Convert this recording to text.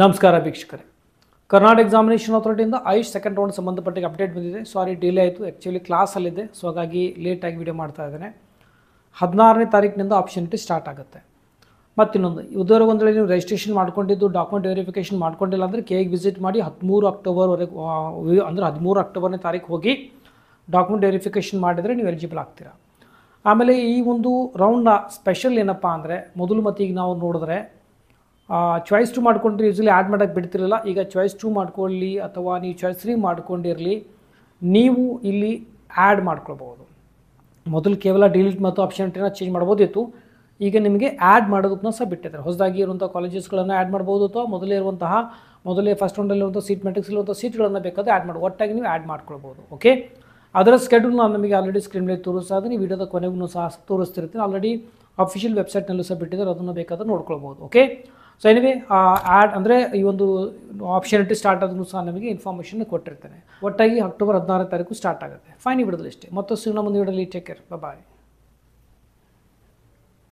ನಮಸ್ಕಾರ ವೀಕ್ಷಕರೇ ಕರ್ನಾಟಕ ಎಕ್ಸಾಮಿನೇಷನ್ ಅಥಾರಿಟಿಯಿಂದ ಆಯುಷ್ ಸೆಕೆಂಡ್ ರೌಂಡ್ ಸಂಬಂಧಪಟ್ಟಿಗೆ ಅಪ್ಡೇಟ್ ಬಂದಿದೆ ಸಾರಿ ಡಿಲೇ ಆಯಿತು ಆ್ಯಕ್ಚುಲಿ ಕ್ಲಾಸಲ್ಲಿದೆ ಸೊ ಹಾಗಾಗಿ ಲೇಟಾಗಿ ವೀಡಿಯೋ ಮಾಡ್ತಾ ಇದ್ದೇನೆ ಹದಿನಾರನೇ ತಾರೀಕಿನಿಂದ ಆಪ್ಷನಿಟಿ ಸ್ಟಾರ್ಟ್ ಆಗುತ್ತೆ ಮತ್ತಿನ್ನೊಂದು ಇನ್ನೊಂದು ಒಂದು ನೀವು ರಿಜಿಸ್ಟ್ರೇಷನ್ ಮಾಡ್ಕೊಂಡಿದ್ದು ಡಾಕ್ಯುಮೆಂಟ್ ವೆರಿಫಿಕೇಷನ್ ಮಾಡ್ಕೊಂಡಿಲ್ಲ ಅಂದರೆ ಕೆಗೆ ವಿಸಿಟ್ ಮಾಡಿ ಹದಿಮೂರು ಅಕ್ಟೋಬರ್ವರೆಗೂ ಅಂದರೆ ಹದಿಮೂರು ಅಕ್ಟೋಬರ್ನೇ ತಾರೀಕು ಹೋಗಿ ಡಾಕ್ಯುಮೆಂಟ್ ವೆರಿಫಿಕೇಷನ್ ಮಾಡಿದರೆ ನೀವು ಎಲಿಜಿಬಲ್ ಆಗ್ತೀರಾ ಆಮೇಲೆ ಈ ಒಂದು ರೌಂಡ್ನ ಸ್ಪೆಷಲ್ ಏನಪ್ಪ ಅಂದರೆ ಮೊದಲು ಮತ್ತೀಗ ನಾವು ನೋಡಿದ್ರೆ ಚಾಯ್ಸ್ ಟು ಮಾಡ್ಕೊಂಡ್ರೆ ಯೂಸ್ವಲಿ ಆ್ಯಡ್ ಮಾಡೋಕ್ಕೆ ಬಿಡ್ತಿರಲಿಲ್ಲ ಈಗ ಚಾಯ್ಸ್ ಟು ಮಾಡ್ಕೊಳ್ಳಿ ಅಥವಾ ನೀವು ಚಾಯ್ಸ್ ತ್ರೀ ಮಾಡ್ಕೊಂಡಿರಲಿ ನೀವು ಇಲ್ಲಿ ಆ್ಯಡ್ ಮಾಡ್ಕೊಳ್ಬೋದು ಮೊದಲು ಕೇವಲ ಡಿಲೀಟ್ ಮತ್ತು ಆಪ್ಷನ್ ಟ್ರೀನ ಚೇಂಜ್ ಮಾಡ್ಬೋದಿತ್ತು ಈಗ ನಿಮಗೆ ಆ್ಯಡ್ ಮಾಡೋದಕ್ಕೂ ಸಹ ಬಿಟ್ಟಿದ್ದಾರೆ ಹೊಸದಾಗಿ ಇರುವಂಥ ಕಾಲೇಜಸ್ಗಳನ್ನು ಆ್ಯಡ್ ಮಾಡ್ಬೋದು ಅಥವಾ ಮೊದಲೇ ಇರುವಂತಹ ಮೊದಲೇ ಫಸ್ಟ್ ರೌಂಡಲ್ಲಿರುವಂಥ ಸೀಟ್ ಇರುವಂಥ ಸೀಟ್ಗಳನ್ನು ಬೇಕಾದರೆ ಆ್ಯಡ್ ಮಾಡಿ ಒಟ್ಟಾಗಿ ನೀವು ಆ್ಯಡ್ ಮಾಡ್ಕೊಳ್ಬೋದು ಓಕೆ ಅದರ ಸ್ಕೆಡ್ಯೂಲ್ ನಾನು ನಮಗೆ ಆಲ್ರೆಡಿ ಸ್ಕ್ರೀನ್ ಮೇಲೆ ತೋರಿಸ್ತಾ ನೀವು ವಿಡಿಯೋದ ಕೊನೆಗೂ ಸಹ ತೋರಿಸ್ತಿರ್ತೀನಿ ಆಲ್ರೆಡಿ ಅಫಿಷಿಯಲ್ ವೆಬ್ಸೈಟ್ನಲ್ಲೂ ಸಹ ಬಿಟ್ಟಿದ್ದಾರೆ ಅದನ್ನು ಬೇಕಾದ್ರೆ ನೋಡ್ಕೊಳ್ಬೋದು ಓಕೆ ಸೊ ಎನಿವೆ ಆ್ಯಡ್ ಅಂದರೆ ಈ ಒಂದು ಆಪ್ಷನಿಟಿ ಸ್ಟಾರ್ಟ್ ಆದ್ರೂ ಸಹ ನಮಗೆ ಇನ್ಫಾರ್ಮೇಷನ್ ಕೊಟ್ಟಿರ್ತಾನೆ ಒಟ್ಟಾಗಿ ಅಕ್ಟೋಬರ್ ಹದಿನಾರನೇ ತಾರೀಕು ಸ್ಟಾರ್ಟ್ ಆಗುತ್ತೆ ಫೈನ್ ಬಿಡೋದು ಇಷ್ಟೇ ಮತ್ತೊಂದು ಸಿಗೋಣ ಮುಂದೆ ವಿಡೋದಲ್ಲಿ ಟೇಕ್ ಕೇರ್ ಬಾಯ್